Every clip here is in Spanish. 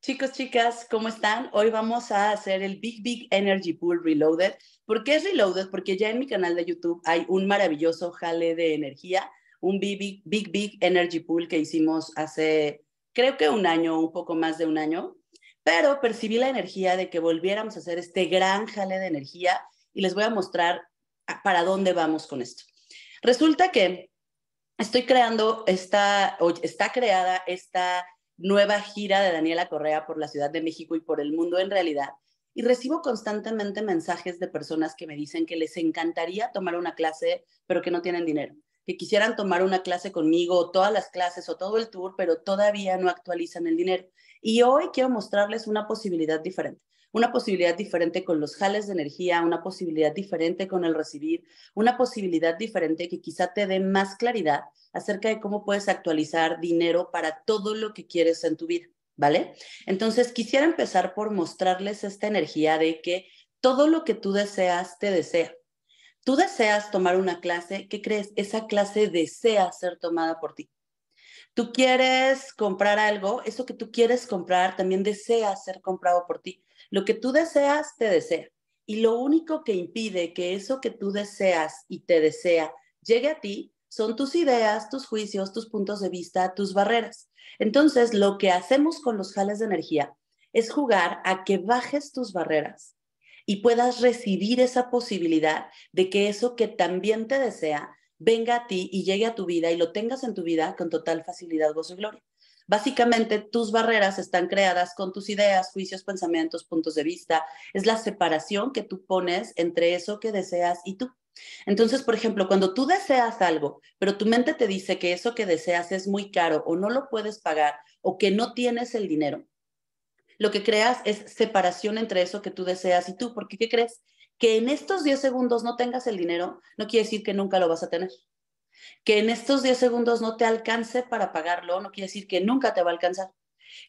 Chicos, chicas, ¿cómo están? Hoy vamos a hacer el Big Big Energy Pool Reloaded. ¿Por qué es Reloaded? Porque ya en mi canal de YouTube hay un maravilloso jale de energía, un Big Big, Big, Energy Pool que hicimos hace, creo que un año, un poco más de un año, pero percibí la energía de que volviéramos a hacer este gran jale de energía y les voy a mostrar para dónde vamos con esto. Resulta que estoy creando esta, o está creada esta nueva gira de Daniela Correa por la Ciudad de México y por el mundo en realidad. Y recibo constantemente mensajes de personas que me dicen que les encantaría tomar una clase, pero que no tienen dinero, que quisieran tomar una clase conmigo, todas las clases o todo el tour, pero todavía no actualizan el dinero. Y hoy quiero mostrarles una posibilidad diferente una posibilidad diferente con los jales de energía, una posibilidad diferente con el recibir, una posibilidad diferente que quizá te dé más claridad acerca de cómo puedes actualizar dinero para todo lo que quieres en tu vida, ¿vale? Entonces, quisiera empezar por mostrarles esta energía de que todo lo que tú deseas te desea. Tú deseas tomar una clase, ¿qué crees? Esa clase desea ser tomada por ti. Tú quieres comprar algo, eso que tú quieres comprar también desea ser comprado por ti. Lo que tú deseas, te desea. Y lo único que impide que eso que tú deseas y te desea llegue a ti son tus ideas, tus juicios, tus puntos de vista, tus barreras. Entonces, lo que hacemos con los jales de energía es jugar a que bajes tus barreras y puedas recibir esa posibilidad de que eso que también te desea venga a ti y llegue a tu vida y lo tengas en tu vida con total facilidad, gozo y gloria. Básicamente tus barreras están creadas con tus ideas, juicios, pensamientos, puntos de vista. Es la separación que tú pones entre eso que deseas y tú. Entonces, por ejemplo, cuando tú deseas algo, pero tu mente te dice que eso que deseas es muy caro o no lo puedes pagar o que no tienes el dinero, lo que creas es separación entre eso que tú deseas y tú, porque ¿qué crees? Que en estos 10 segundos no tengas el dinero no quiere decir que nunca lo vas a tener. Que en estos 10 segundos no te alcance para pagarlo no quiere decir que nunca te va a alcanzar.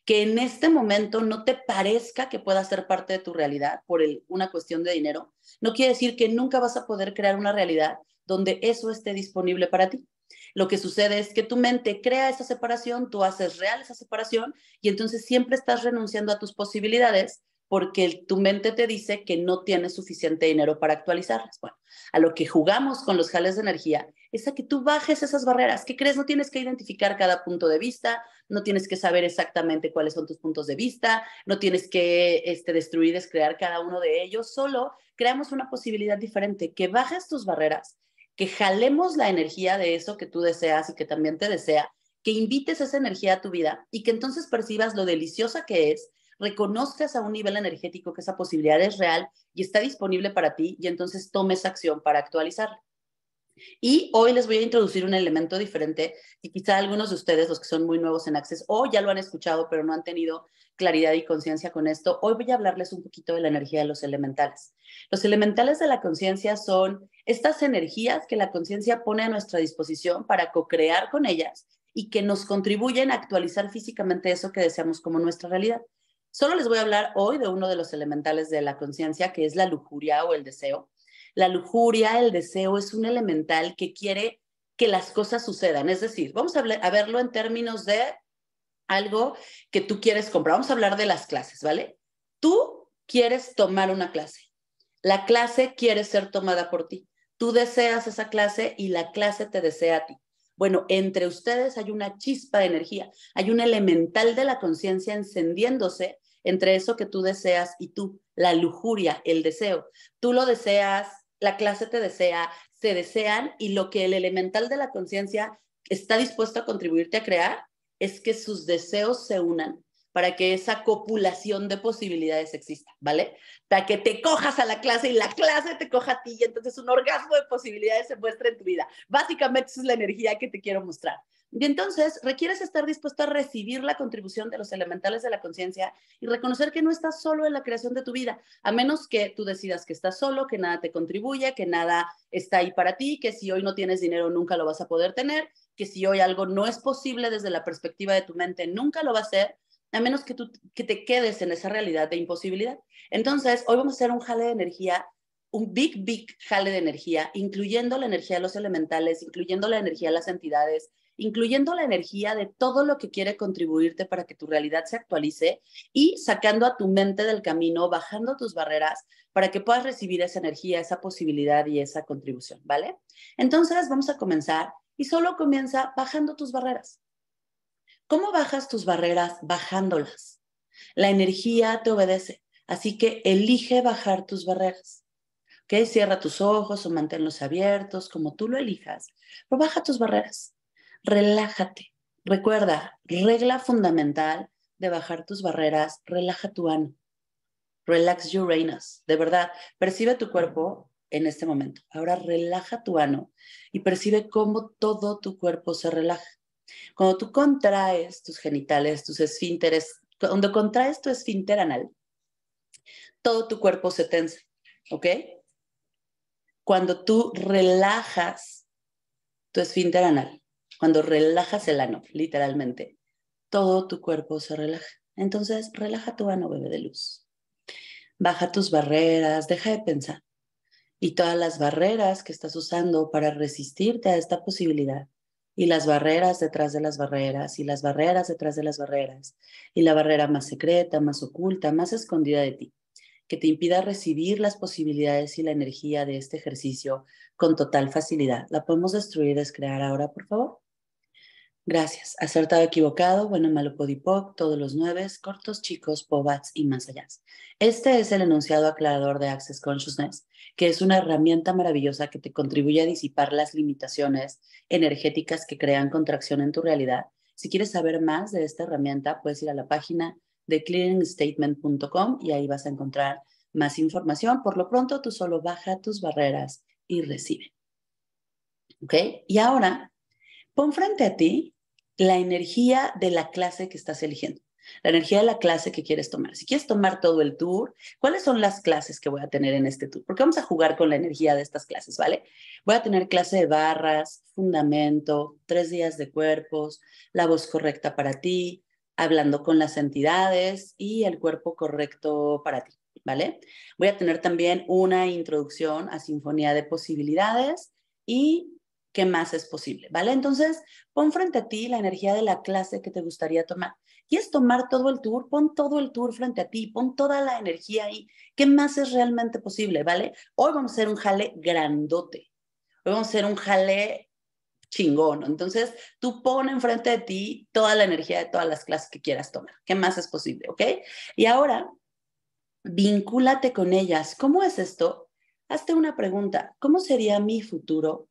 Que en este momento no te parezca que pueda ser parte de tu realidad por una cuestión de dinero, no quiere decir que nunca vas a poder crear una realidad donde eso esté disponible para ti. Lo que sucede es que tu mente crea esa separación, tú haces real esa separación y entonces siempre estás renunciando a tus posibilidades porque tu mente te dice que no tienes suficiente dinero para actualizarlas. Bueno, a lo que jugamos con los jales de energía es a que tú bajes esas barreras. ¿Qué crees? No tienes que identificar cada punto de vista, no tienes que saber exactamente cuáles son tus puntos de vista, no tienes que este, destruir, descrear cada uno de ellos, solo creamos una posibilidad diferente, que bajes tus barreras, que jalemos la energía de eso que tú deseas y que también te desea, que invites esa energía a tu vida y que entonces percibas lo deliciosa que es reconozcas a un nivel energético que esa posibilidad es real y está disponible para ti y entonces tomes acción para actualizarla. Y hoy les voy a introducir un elemento diferente y quizá algunos de ustedes, los que son muy nuevos en Access, o ya lo han escuchado, pero no han tenido claridad y conciencia con esto. Hoy voy a hablarles un poquito de la energía de los elementales. Los elementales de la conciencia son estas energías que la conciencia pone a nuestra disposición para co-crear con ellas y que nos contribuyen a actualizar físicamente eso que deseamos como nuestra realidad. Solo les voy a hablar hoy de uno de los elementales de la conciencia, que es la lujuria o el deseo. La lujuria, el deseo, es un elemental que quiere que las cosas sucedan. Es decir, vamos a, verlo en términos de algo que tú quieres comprar. Vamos a hablar de las clases, ¿vale? Tú quieres tomar una clase. La clase quiere ser tomada por ti. Tú deseas esa clase y la clase te desea a ti. Bueno, entre ustedes hay una chispa de energía, hay un elemental de la conciencia encendiéndose entre eso que tú deseas y tú, la lujuria, el deseo. Tú lo deseas, la clase te desea, se desean y lo que el elemental de la conciencia está dispuesto a contribuirte a crear es que sus deseos se unan para que esa copulación de posibilidades exista, ¿vale? Para que te cojas a la clase y la clase te coja a ti y entonces un orgasmo de posibilidades se muestra en tu vida. Básicamente esa es la energía que te quiero mostrar. Y entonces requieres estar dispuesto a recibir la contribución de los elementales de la conciencia y reconocer que no estás solo en la creación de tu vida, a menos que tú decidas que estás solo, que nada te contribuye, que nada está ahí para ti, que si hoy no tienes dinero nunca lo vas a poder tener, que si hoy algo no es posible desde la perspectiva de tu mente nunca lo va a ser, a menos que tú que te quedes en esa realidad de imposibilidad. Entonces, hoy vamos a hacer un jale de energía un big, big jale de energía, incluyendo la energía de los elementales, incluyendo la energía de las entidades, incluyendo la energía de todo lo que quiere contribuirte para que tu realidad se actualice y sacando a tu mente del camino, bajando tus barreras para que puedas recibir esa energía, esa posibilidad y esa contribución, ¿vale? Entonces vamos a comenzar y solo comienza bajando tus barreras. ¿Cómo bajas tus barreras? Bajándolas. La energía te obedece, así que elige bajar tus barreras. Cierra tus ojos o manténlos abiertos, como tú lo elijas, pero baja tus barreras, relájate. Recuerda, regla fundamental de bajar tus barreras, relaja tu ano, relax your anus. de verdad, percibe tu cuerpo en este momento. Ahora relaja tu ano y percibe cómo todo tu cuerpo se relaja. Cuando tú contraes tus genitales, tus esfínteres, cuando contraes tu esfínter anal, todo tu cuerpo se tensa, ¿ok? cuando tú relajas tu esfínter anal, cuando relajas el ano, literalmente, todo tu cuerpo se relaja. Entonces, relaja tu ano, bebé de luz. Baja tus barreras, deja de pensar. Y todas las barreras que estás usando para resistirte a esta posibilidad, y las barreras detrás de las barreras, y las barreras detrás de las barreras, y la barrera más secreta, más oculta, más escondida de ti que te impida recibir las posibilidades y la energía de este ejercicio con total facilidad. ¿La podemos destruir, descrear ahora, por favor? Gracias. Acertado, equivocado, bueno, malo, podipoc, todos los nueve, cortos, chicos, pobats y más allá. Este es el enunciado aclarador de Access Consciousness, que es una herramienta maravillosa que te contribuye a disipar las limitaciones energéticas que crean contracción en tu realidad. Si quieres saber más de esta herramienta, puedes ir a la página de clearingstatement.com y ahí vas a encontrar más información. Por lo pronto, tú solo baja tus barreras y recibe. ¿Ok? Y ahora, pon frente a ti la energía de la clase que estás eligiendo, la energía de la clase que quieres tomar. Si quieres tomar todo el tour, ¿cuáles son las clases que voy a tener en este tour? Porque vamos a jugar con la energía de estas clases, ¿vale? Voy a tener clase de barras, fundamento, tres días de cuerpos, la voz correcta para ti, hablando con las entidades y el cuerpo correcto para ti, ¿vale? Voy a tener también una introducción a Sinfonía de Posibilidades y qué más es posible, ¿vale? Entonces, pon frente a ti la energía de la clase que te gustaría tomar. ¿Quieres tomar todo el tour? Pon todo el tour frente a ti, pon toda la energía ahí. ¿Qué más es realmente posible, ¿vale? Hoy vamos a hacer un jale grandote. Hoy vamos a hacer un jale chingón. Entonces, tú pon enfrente de ti toda la energía de todas las clases que quieras tomar. ¿Qué más es posible? ¿Ok? Y ahora, vincúlate con ellas. ¿Cómo es esto? Hazte una pregunta. ¿Cómo sería mi futuro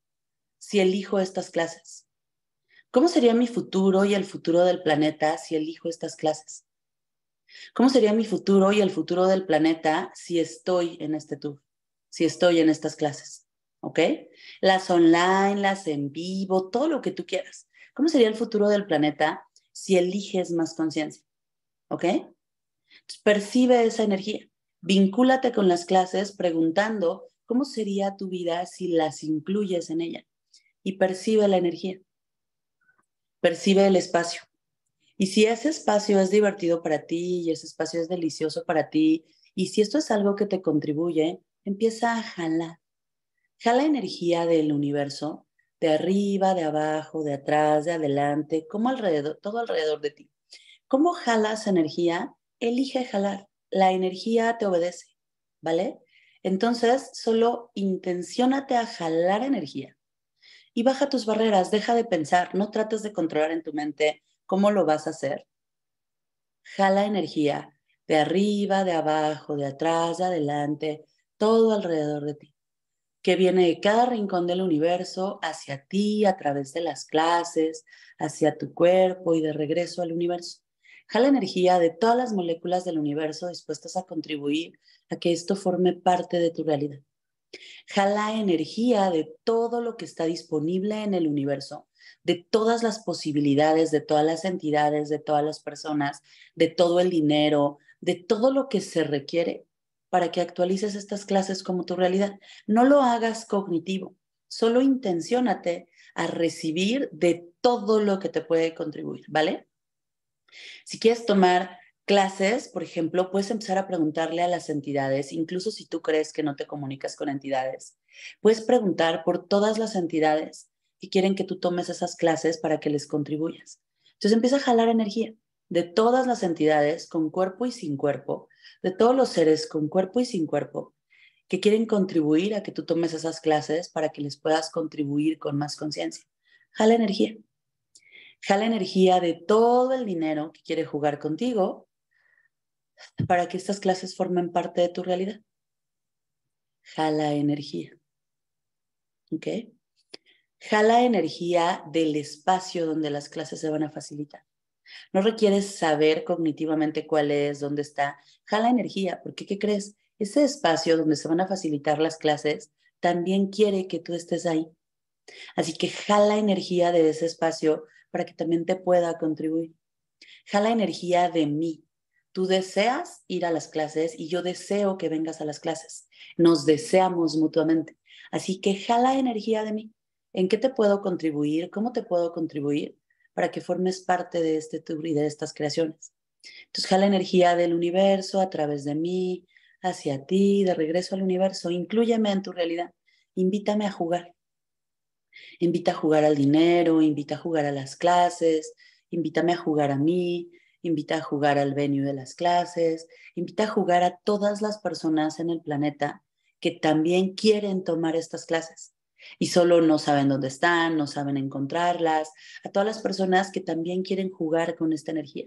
si elijo estas clases? ¿Cómo sería mi futuro y el futuro del planeta si elijo estas clases? ¿Cómo sería mi futuro y el futuro del planeta si estoy en este tour, si estoy en estas clases? ¿ok? Las online, las en vivo, todo lo que tú quieras. ¿Cómo sería el futuro del planeta si eliges más conciencia? ¿Ok? percibe esa energía. Vincúlate con las clases preguntando cómo sería tu vida si las incluyes en ella. Y percibe la energía. Percibe el espacio. Y si ese espacio es divertido para ti y ese espacio es delicioso para ti, y si esto es algo que te contribuye, empieza a jalar Jala energía del universo, de arriba, de abajo, de atrás, de adelante, como alrededor, todo alrededor de ti. ¿Cómo jalas energía? Elige jalar. La energía te obedece, ¿vale? Entonces, solo intenciónate a jalar energía y baja tus barreras, deja de pensar, no trates de controlar en tu mente cómo lo vas a hacer. Jala energía de arriba, de abajo, de atrás, de adelante, todo alrededor de ti que viene de cada rincón del universo hacia ti a través de las clases, hacia tu cuerpo y de regreso al universo. Jala energía de todas las moléculas del universo dispuestas a contribuir a que esto forme parte de tu realidad. Jala energía de todo lo que está disponible en el universo, de todas las posibilidades, de todas las entidades, de todas las personas, de todo el dinero, de todo lo que se requiere para que actualices estas clases como tu realidad. No lo hagas cognitivo, solo intenciónate a recibir de todo lo que te puede contribuir, ¿vale? Si quieres tomar clases, por ejemplo, puedes empezar a preguntarle a las entidades, incluso si tú crees que no te comunicas con entidades. Puedes preguntar por todas las entidades que quieren que tú tomes esas clases para que les contribuyas. Entonces empieza a jalar energía de todas las entidades con cuerpo y sin cuerpo de todos los seres con cuerpo y sin cuerpo que quieren contribuir a que tú tomes esas clases para que les puedas contribuir con más conciencia. Jala energía. Jala energía de todo el dinero que quiere jugar contigo para que estas clases formen parte de tu realidad. Jala energía. ¿Ok? Jala energía del espacio donde las clases se van a facilitar. No requieres saber cognitivamente cuál es, dónde está. Jala energía, porque ¿qué crees? Ese espacio donde se van a facilitar las clases también quiere que tú estés ahí. Así que jala energía de ese espacio para que también te pueda contribuir. Jala energía de mí. Tú deseas ir a las clases y yo deseo que vengas a las clases. Nos deseamos mutuamente. Así que jala energía de mí. ¿En qué te puedo contribuir? ¿Cómo te puedo contribuir? para que formes parte de este tour y de estas creaciones. Entonces, jala energía del universo a través de mí, hacia ti, de regreso al universo. Inclúyeme en tu realidad. Invítame a jugar. Invita a jugar al dinero, invita a jugar a las clases, invítame a jugar a mí, invita a jugar al venue de las clases, invita a jugar a todas las personas en el planeta que también quieren tomar estas clases y solo no saben dónde están, no saben encontrarlas, a todas las personas que también quieren jugar con esta energía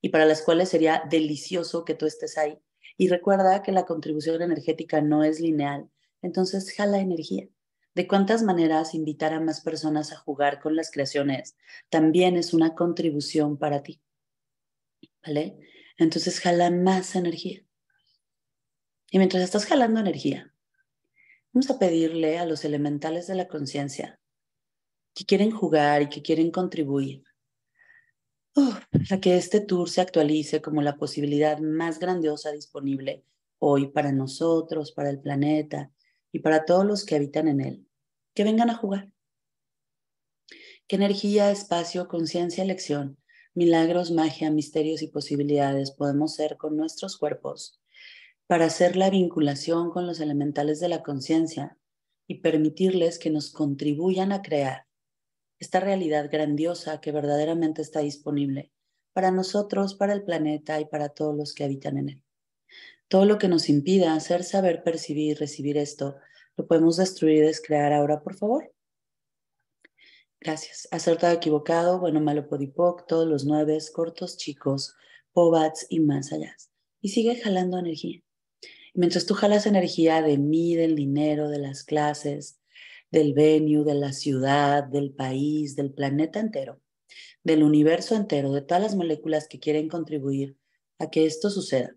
y para las cuales sería delicioso que tú estés ahí. Y recuerda que la contribución energética no es lineal, entonces jala energía. De cuántas maneras invitar a más personas a jugar con las creaciones también es una contribución para ti. ¿Vale? Entonces jala más energía. Y mientras estás jalando energía, Vamos a pedirle a los elementales de la conciencia que quieren jugar y que quieren contribuir oh, a que este tour se actualice como la posibilidad más grandiosa disponible hoy para nosotros, para el planeta y para todos los que habitan en él. Que vengan a jugar. Que energía, espacio, conciencia, elección, milagros, magia, misterios y posibilidades podemos ser con nuestros cuerpos para hacer la vinculación con los elementales de la conciencia y permitirles que nos contribuyan a crear esta realidad grandiosa que verdaderamente está disponible para nosotros, para el planeta y para todos los que habitan en él. Todo lo que nos impida hacer saber, percibir y recibir esto, lo podemos destruir, y descrear ahora, por favor. Gracias. Acertado, equivocado, bueno, malo, podipoc, todos los nueve, cortos, chicos, pobats y más allá. Y sigue jalando energía. Mientras tú jalas energía de mí, del dinero, de las clases, del venue, de la ciudad, del país, del planeta entero, del universo entero, de todas las moléculas que quieren contribuir a que esto suceda.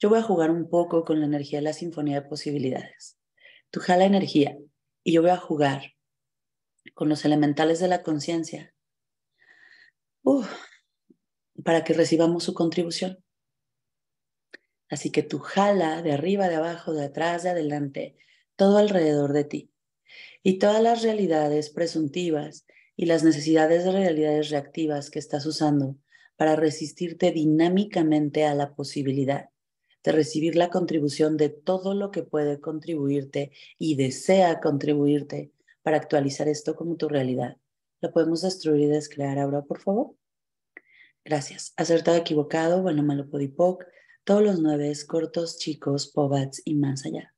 Yo voy a jugar un poco con la energía de la sinfonía de posibilidades. Tú jala energía y yo voy a jugar con los elementales de la conciencia uh, para que recibamos su contribución. Así que tú jala de arriba, de abajo, de atrás, de adelante, todo alrededor de ti. Y todas las realidades presuntivas y las necesidades de realidades reactivas que estás usando para resistirte dinámicamente a la posibilidad de recibir la contribución de todo lo que puede contribuirte y desea contribuirte para actualizar esto como tu realidad. ¿Lo podemos destruir y descrear ahora, por favor? Gracias. Acertado, equivocado, bueno, malo, podipoc todos los nueve, cortos, chicos, pobats y más allá.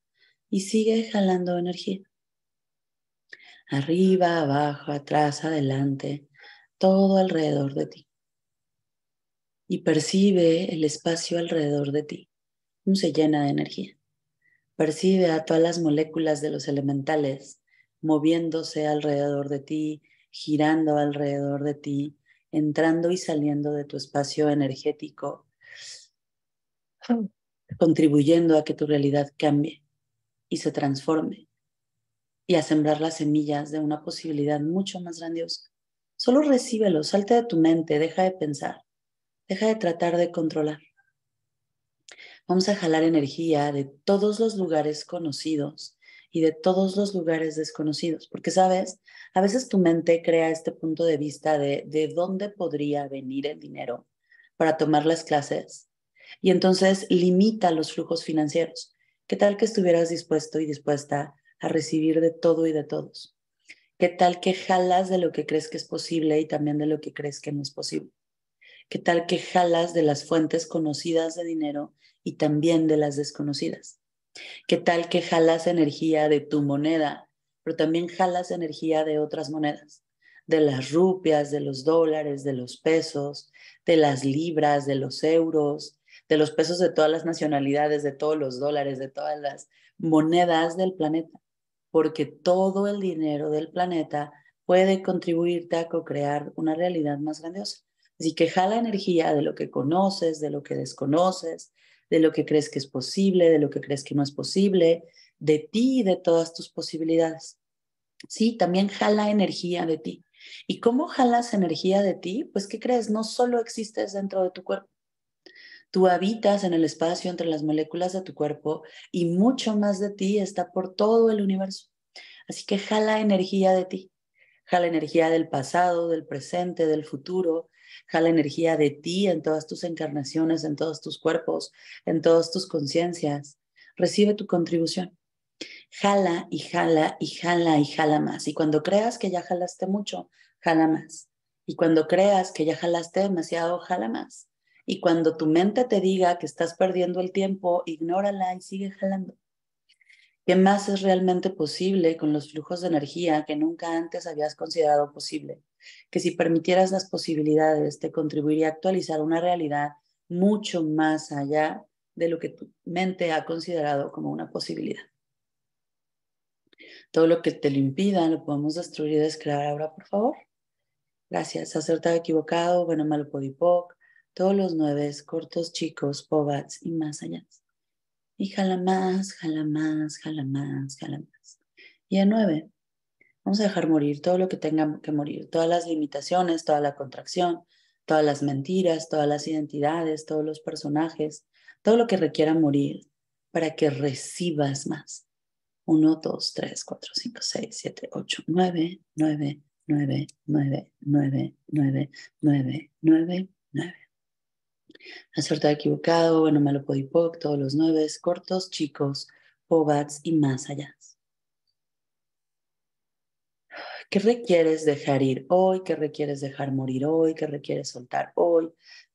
Y sigue jalando energía. Arriba, abajo, atrás, adelante, todo alrededor de ti. Y percibe el espacio alrededor de ti, se llena de energía. Percibe a todas las moléculas de los elementales moviéndose alrededor de ti, girando alrededor de ti, entrando y saliendo de tu espacio energético contribuyendo a que tu realidad cambie y se transforme y a sembrar las semillas de una posibilidad mucho más grandiosa. Solo recíbelo, salte de tu mente, deja de pensar, deja de tratar de controlar. Vamos a jalar energía de todos los lugares conocidos y de todos los lugares desconocidos, porque sabes, a veces tu mente crea este punto de vista de, de dónde podría venir el dinero para tomar las clases y entonces limita los flujos financieros. ¿Qué tal que estuvieras dispuesto y dispuesta a recibir de todo y de todos? ¿Qué tal que jalas de lo que crees que es posible y también de lo que crees que no es posible? ¿Qué tal que jalas de las fuentes conocidas de dinero y también de las desconocidas? ¿Qué tal que jalas energía de tu moneda, pero también jalas energía de otras monedas? de las rupias, de los dólares, de los pesos, de las libras, de los euros, de los pesos de todas las nacionalidades, de todos los dólares, de todas las monedas del planeta, porque todo el dinero del planeta puede contribuirte a co-crear una realidad más grandiosa. Así que jala energía de lo que conoces, de lo que desconoces, de lo que crees que es posible, de lo que crees que no es posible, de ti y de todas tus posibilidades. Sí, también jala energía de ti. ¿Y cómo jalas energía de ti? Pues, ¿qué crees? No solo existes dentro de tu cuerpo, Tú habitas en el espacio entre las moléculas de tu cuerpo y mucho más de ti está por todo el universo. Así que jala energía de ti, jala energía del pasado, del presente, del futuro, jala energía de ti en todas tus encarnaciones, en todos tus cuerpos, en todas tus conciencias. Recibe tu contribución. Jala y jala y jala y jala más. Y cuando creas que ya jalaste mucho, jala más. Y cuando creas que ya jalaste demasiado, jala más. Y cuando tu mente te diga que estás perdiendo el tiempo, ignórala y sigue jalando. ¿Qué más es realmente posible con los flujos de energía que nunca antes habías considerado posible? Que si permitieras las posibilidades te contribuiría a actualizar una realidad mucho más allá de lo que tu mente ha considerado como una posibilidad. Todo lo que te lo impida lo podemos destruir y descrear ahora, por favor. Gracias. Acertado, equivocado, bueno, malo, podipoc todos los nueve, cortos, chicos, pobats y más allá. Y jala más, jala más, jala más, jala más. Y a nueve, vamos a dejar morir todo lo que tenga que morir, todas las limitaciones, toda la contracción, todas las mentiras, todas las identidades, todos los personajes, todo lo que requiera morir para que recibas más. Uno, dos, tres, cuatro, cinco, seis, siete, ocho, nueve, nueve, nueve, nueve, nueve, nueve, nueve, nueve. nueve. Acertado equivocado, bueno, malo podipoc, todos los nueve, cortos, chicos, pobats y más allá. ¿Qué requieres dejar ir hoy? ¿Qué requieres dejar morir hoy? ¿Qué requieres soltar hoy?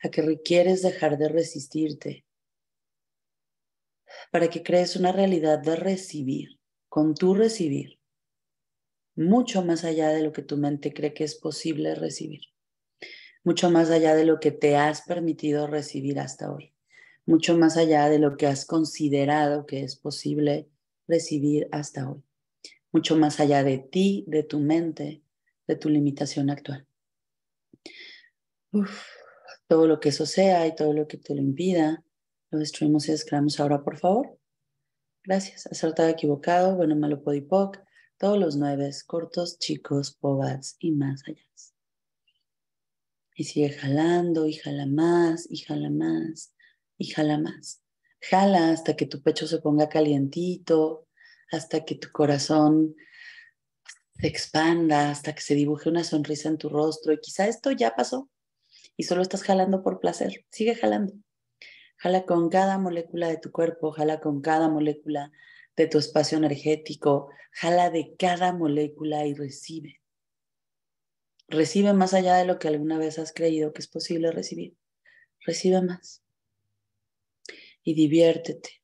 ¿A qué requieres dejar de resistirte? Para que crees una realidad de recibir, con tu recibir, mucho más allá de lo que tu mente cree que es posible recibir mucho más allá de lo que te has permitido recibir hasta hoy, mucho más allá de lo que has considerado que es posible recibir hasta hoy, mucho más allá de ti, de tu mente, de tu limitación actual. todo lo que eso sea y todo lo que te lo impida, lo destruimos y descreamos ahora, por favor. Gracias. Acertado, equivocado, bueno, malo, podipoc, todos los nueve, cortos, chicos, pobats y más allá. Y sigue jalando y jala más y jala más y jala más. Jala hasta que tu pecho se ponga calientito, hasta que tu corazón se expanda, hasta que se dibuje una sonrisa en tu rostro. Y quizá esto ya pasó y solo estás jalando por placer. Sigue jalando. Jala con cada molécula de tu cuerpo, jala con cada molécula de tu espacio energético, jala de cada molécula y recibe. Recibe más allá de lo que alguna vez has creído que es posible recibir. Recibe más. Y diviértete.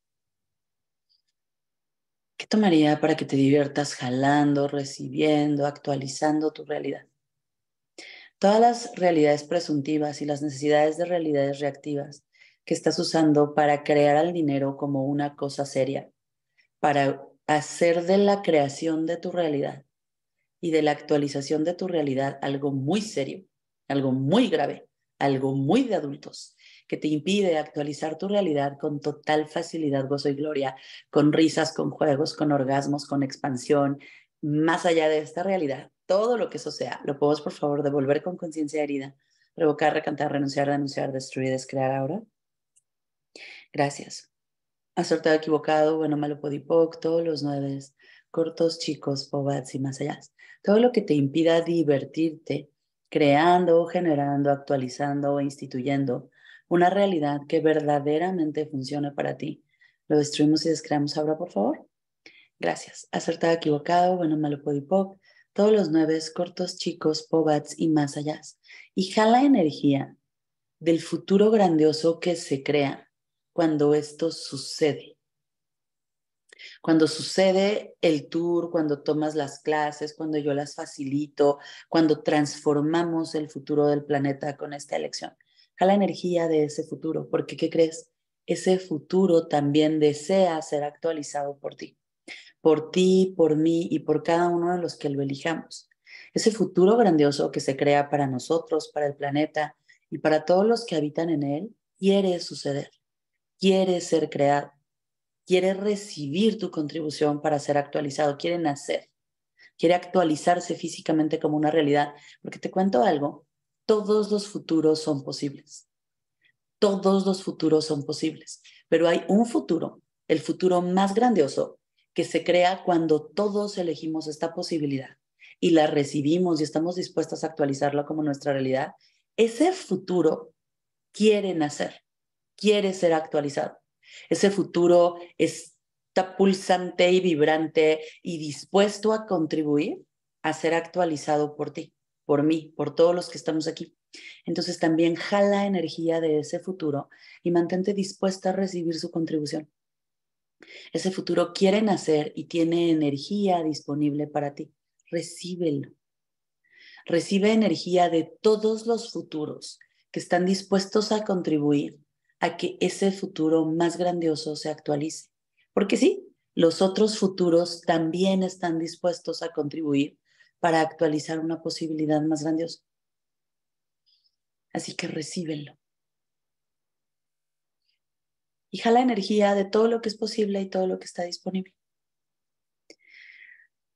¿Qué tomaría para que te diviertas jalando, recibiendo, actualizando tu realidad? Todas las realidades presuntivas y las necesidades de realidades reactivas que estás usando para crear al dinero como una cosa seria, para hacer de la creación de tu realidad y de la actualización de tu realidad algo muy serio, algo muy grave, algo muy de adultos, que te impide actualizar tu realidad con total facilidad, gozo y gloria, con risas, con juegos, con orgasmos, con expansión, más allá de esta realidad, todo lo que eso sea, lo podemos por favor devolver con conciencia herida, revocar, recantar, renunciar, denunciar, destruir, descrear ahora. Gracias. Acertado, equivocado, bueno, malo, podipoc, todos los nueves cortos, chicos, pobats y más allá. Todo lo que te impida divertirte creando, generando, actualizando o instituyendo una realidad que verdaderamente funcione para ti. Lo destruimos y descreamos ahora, por favor. Gracias. Acertado, equivocado, bueno, malo, pop, todos los nueve cortos, chicos, pobats y más allá. Y jala energía del futuro grandioso que se crea cuando esto sucede. Cuando sucede el tour, cuando tomas las clases, cuando yo las facilito, cuando transformamos el futuro del planeta con esta elección, a la energía de ese futuro, porque ¿qué crees? Ese futuro también desea ser actualizado por ti, por ti, por mí y por cada uno de los que lo elijamos. Ese futuro grandioso que se crea para nosotros, para el planeta y para todos los que habitan en él, quiere suceder, quiere ser creado quiere recibir tu contribución para ser actualizado, quiere nacer, quiere actualizarse físicamente como una realidad. Porque te cuento algo, todos los futuros son posibles. Todos los futuros son posibles, pero hay un futuro, el futuro más grandioso, que se crea cuando todos elegimos esta posibilidad y la recibimos y estamos dispuestos a actualizarla como nuestra realidad, ese futuro quiere nacer, quiere ser actualizado. Ese futuro está pulsante y vibrante y dispuesto a contribuir a ser actualizado por ti, por mí, por todos los que estamos aquí. Entonces también jala energía de ese futuro y mantente dispuesta a recibir su contribución. Ese futuro quiere nacer y tiene energía disponible para ti. Recíbelo. Recibe energía de todos los futuros que están dispuestos a contribuir a que ese futuro más grandioso se actualice. Porque sí, los otros futuros también están dispuestos a contribuir para actualizar una posibilidad más grandiosa. Así que recíbelo. Y jala energía de todo lo que es posible y todo lo que está disponible.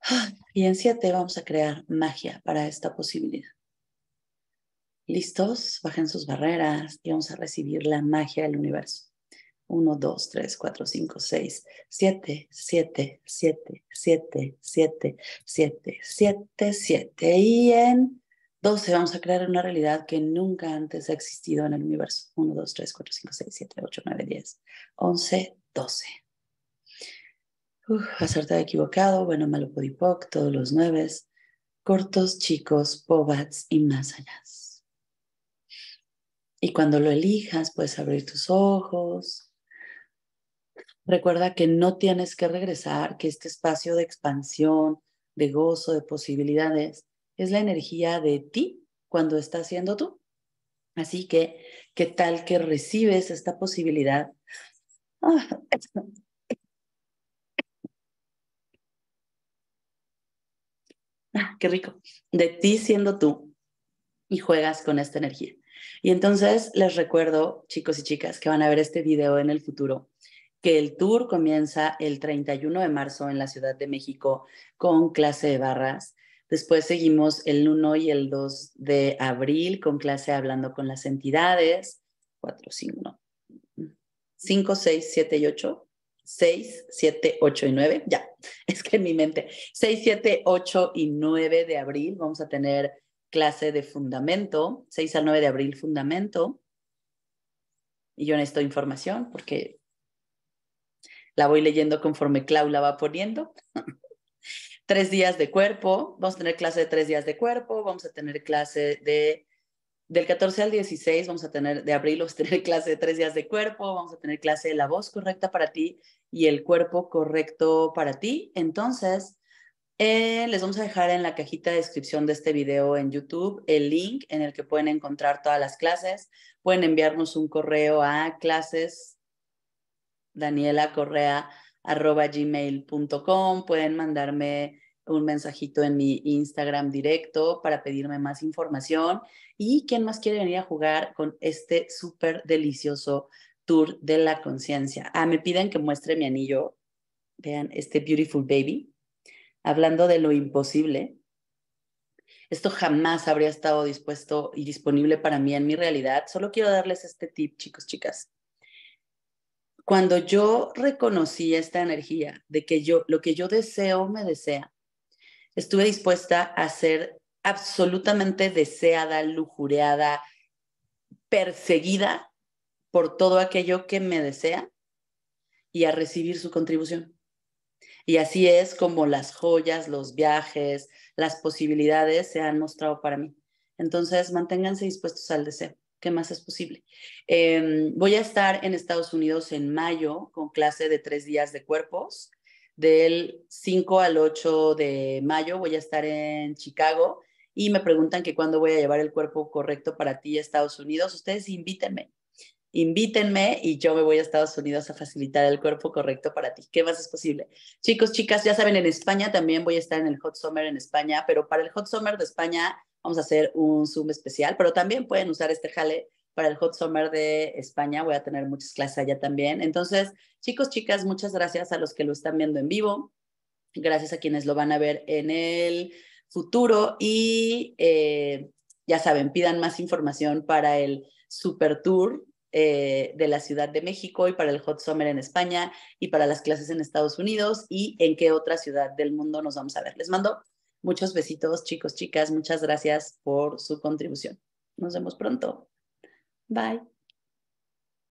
Ah, y en siete vamos a crear magia para esta posibilidad. ¿Listos? Bajen sus barreras y vamos a recibir la magia del universo. 1, 2, 3, 4, 5, 6, 7, 7, 7, 7, 7, 7, 7, 7. Y en 12 vamos a crear una realidad que nunca antes ha existido en el universo. 1, 2, 3, 4, 5, 6, 7, 8, 9, 10, 11, 12. Uf, acertado, equivocado, bueno, malo, podipoc, todos los nueves, cortos, chicos, pobats y más allá. Y cuando lo elijas, puedes abrir tus ojos. Recuerda que no tienes que regresar, que este espacio de expansión, de gozo, de posibilidades, es la energía de ti cuando estás siendo tú. Así que, ¿qué tal que recibes esta posibilidad? Ah, qué rico. De ti siendo tú y juegas con esta energía. Y entonces les recuerdo, chicos y chicas, que van a ver este video en el futuro, que el tour comienza el 31 de marzo en la Ciudad de México con clase de barras. Después seguimos el 1 y el 2 de abril con clase hablando con las entidades. 4, 5, 5, 6, 7 y 8. 6, 7, 8 y 9. Ya, es que en mi mente. 6, 7, 8 y 9 de abril vamos a tener clase de fundamento, 6 al 9 de abril, fundamento. Y yo necesito información porque la voy leyendo conforme Clau la va poniendo. tres días de cuerpo, vamos a tener clase de tres días de cuerpo, vamos a tener clase de, del 14 al 16, vamos a tener, de abril vamos a tener clase de tres días de cuerpo, vamos a tener clase de la voz correcta para ti y el cuerpo correcto para ti. Entonces, eh, les vamos a dejar en la cajita de descripción de este video en YouTube el link en el que pueden encontrar todas las clases. Pueden enviarnos un correo a clases Pueden mandarme un mensajito en mi Instagram directo para pedirme más información. ¿Y quién más quiere venir a jugar con este súper delicioso tour de la conciencia? Ah, me piden que muestre mi anillo. Vean este beautiful baby hablando de lo imposible, esto jamás habría estado dispuesto y disponible para mí en mi realidad. Solo quiero darles este tip, chicos, chicas. Cuando yo reconocí esta energía de que yo lo que yo deseo me desea, estuve dispuesta a ser absolutamente deseada, lujureada, perseguida por todo aquello que me desea y a recibir su contribución. Y así es como las joyas, los viajes, las posibilidades se han mostrado para mí. Entonces, manténganse dispuestos al deseo. ¿Qué más es posible? Em, voy a estar en Estados Unidos en mayo con clase de tres días de cuerpos. Del 5 al 8 de mayo voy a estar en Chicago y me preguntan que cuándo voy a llevar el cuerpo correcto para ti a Estados Unidos. Ustedes invítenme invítenme y yo me voy a Estados Unidos a facilitar el cuerpo correcto para ti. ¿Qué más es posible? Chicos, chicas, ya saben, en España también voy a estar en el Hot Summer en España, pero para el Hot Summer de España vamos a hacer un Zoom especial, pero también pueden usar este jale para el Hot Summer de España. Voy a tener muchas clases allá también. Entonces, chicos, chicas, muchas gracias a los que lo están viendo en vivo. Gracias a quienes lo van a ver en el futuro. Y eh, ya saben, pidan más información para el Super Tour eh, de la Ciudad de México y para el Hot Summer en España y para las clases en Estados Unidos y en qué otra ciudad del mundo nos vamos a ver. Les mando muchos besitos, chicos, chicas. Muchas gracias por su contribución. Nos vemos pronto. Bye.